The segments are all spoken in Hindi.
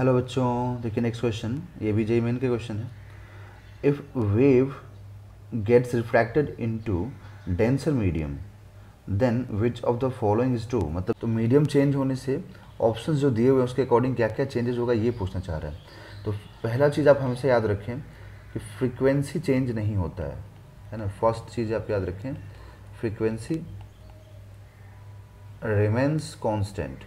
हेलो बच्चों देखिए नेक्स्ट क्वेश्चन ये भी जेई मेन के क्वेश्चन है if wave gets refracted into denser medium then which of the following is true मतलब तो मीडियम चेंज होने से ऑप्शंस जो दिए हुए हैं उसके अकॉर्डिंग क्या क्या चेंजेस होगा ये पूछना चाह रहे हैं तो पहला चीज़ आप हमेशा याद रखें कि फ्रिक्वेंसी चेंज नहीं होता है है ना फर्स्ट चीज़ आप याद रखें फ्रिक्वेंसी रिमेन्स कॉन्स्टेंट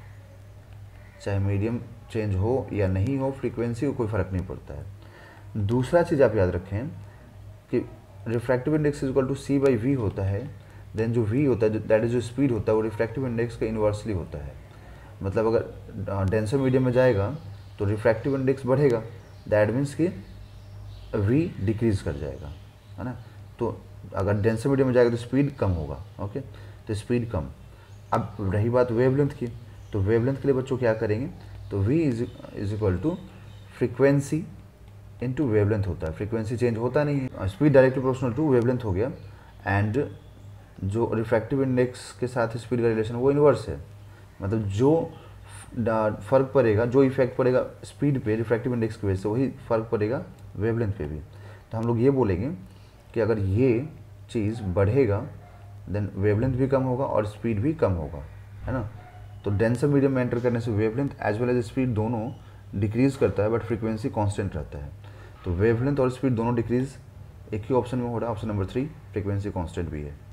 चाहे मीडियम चेंज हो या नहीं हो फ्रीक्वेंसी को कोई फ़र्क नहीं पड़ता है दूसरा चीज़ आप याद रखें कि refractive index is equal to C by V होता है देन जो वी होता है दैट इज़ जो स्पीड होता है वो रिफ्रैक्टिव इंडेक्स का इन्वर्सली होता है मतलब अगर डेंसर मीडियम में जाएगा तो रिफ्रैक्टिव इंडेक्स बढ़ेगा दैट मीन्स कि वी डिक्रीज कर जाएगा है ना तो अगर डेंसर मीडियम में जाएगा तो स्पीड कम होगा ओके तो स्पीड कम अब रही बात वेवलेंथ की तो वेवलेंथ के लिए बच्चों क्या करेंगे तो V is equal to frequency into wavelength होता है फ्रिक्वेंसी चेंज होता नहीं है speed directly proportional to wavelength हो गया एंड जो रिफ्रैक्टिव इंडेक्स के साथ स्पीड का रिलेशन वो इन्वर्स है मतलब जो फर्क पड़ेगा जो इफेक्ट पड़ेगा स्पीड पे रिफ्रैक्टिव इंडेक्स की वजह से वही फर्क पड़ेगा वेवलेंथ पे भी तो हम लोग ये बोलेंगे कि अगर ये चीज़ बढ़ेगा देन वेवलेंथ भी कम होगा और स्पीड भी कम होगा है ना तो डेंसर मीडियम में एंटर करने से wavelength as well as speed दोनों डिक्रीज़ करता है बट फ्रीक्वेंसी कांस्टेंट रहता है तो वेवलेंथ और स्पीड दोनों डिक्रीज़ एक ही ऑप्शन में हो रहा है option number three frequency constant भी है